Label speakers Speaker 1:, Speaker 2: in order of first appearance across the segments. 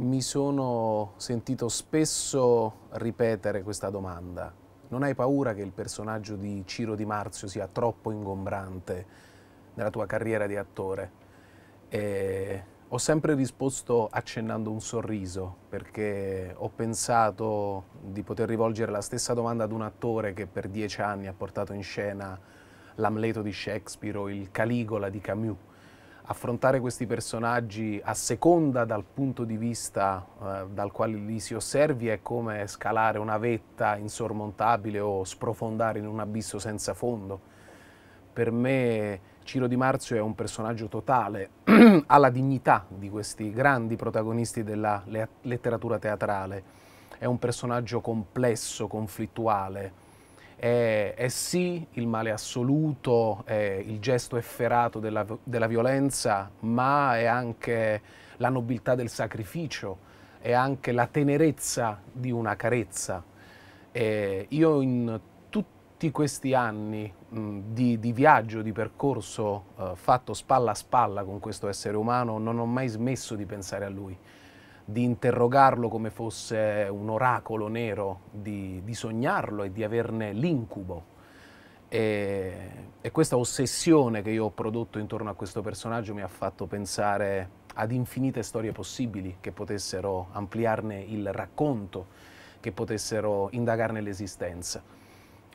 Speaker 1: mi sono sentito spesso ripetere questa domanda. Non hai paura che il personaggio di Ciro Di Marzio sia troppo ingombrante nella tua carriera di attore? E ho sempre risposto accennando un sorriso, perché ho pensato di poter rivolgere la stessa domanda ad un attore che per dieci anni ha portato in scena l'Amleto di Shakespeare o il Caligola di Camus affrontare questi personaggi a seconda dal punto di vista eh, dal quale li si osservi è come scalare una vetta insormontabile o sprofondare in un abisso senza fondo. Per me Ciro Di Marzio è un personaggio totale, ha la dignità di questi grandi protagonisti della letteratura teatrale, è un personaggio complesso, conflittuale, è, è sì il male assoluto, è il gesto efferato della, della violenza, ma è anche la nobiltà del sacrificio, è anche la tenerezza di una carezza. Eh, io in tutti questi anni mh, di, di, viaggio, di percorso eh, fatto spalla a spalla con questo essere umano, non ho mai smesso di pensare a lui di interrogarlo come fosse un oracolo nero, di, di sognarlo e di averne l'incubo. E, e, questa ossessione che io ho prodotto intorno a questo personaggio mi ha fatto pensare ad infinite storie possibili che potessero ampliarne il racconto, che potessero indagarne l'esistenza.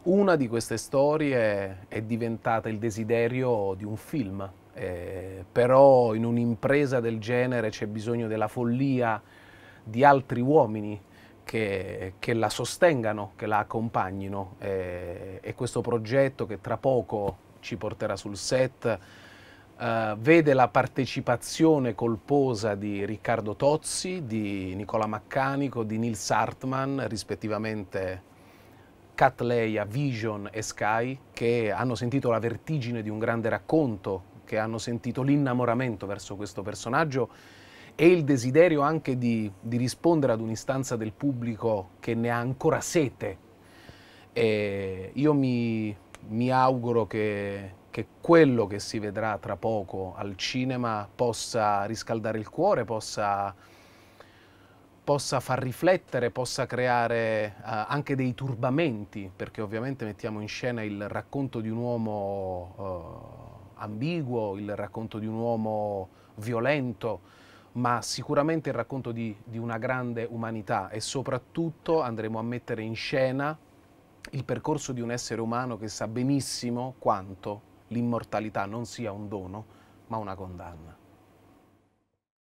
Speaker 1: Una di queste storie è diventata il desiderio di un film eh, però in un'impresa del genere c'è bisogno della follia di altri uomini che, che la sostengano, che la accompagnino eh, e questo progetto che tra poco ci porterà sul set eh, vede la partecipazione colposa di Riccardo Tozzi, di Nicola Maccanico, di Nils Hartmann, rispettivamente Cat Leia, Vision e Sky, che hanno sentito la vertigine di un grande racconto che hanno sentito l'innamoramento verso questo personaggio e il desiderio anche di, di rispondere ad un'istanza del pubblico che ne ha ancora sete. E io mi, mi auguro che, che quello che si vedrà tra poco al cinema possa riscaldare il cuore, possa, possa far riflettere, possa creare uh, anche dei turbamenti, perché ovviamente mettiamo in scena il racconto di un uomo uh, ambiguo, il racconto di un uomo violento, ma sicuramente il racconto di, di, una grande umanità e soprattutto andremo a mettere in scena il percorso di un essere umano che sa benissimo quanto l'immortalità non sia un dono, ma una condanna.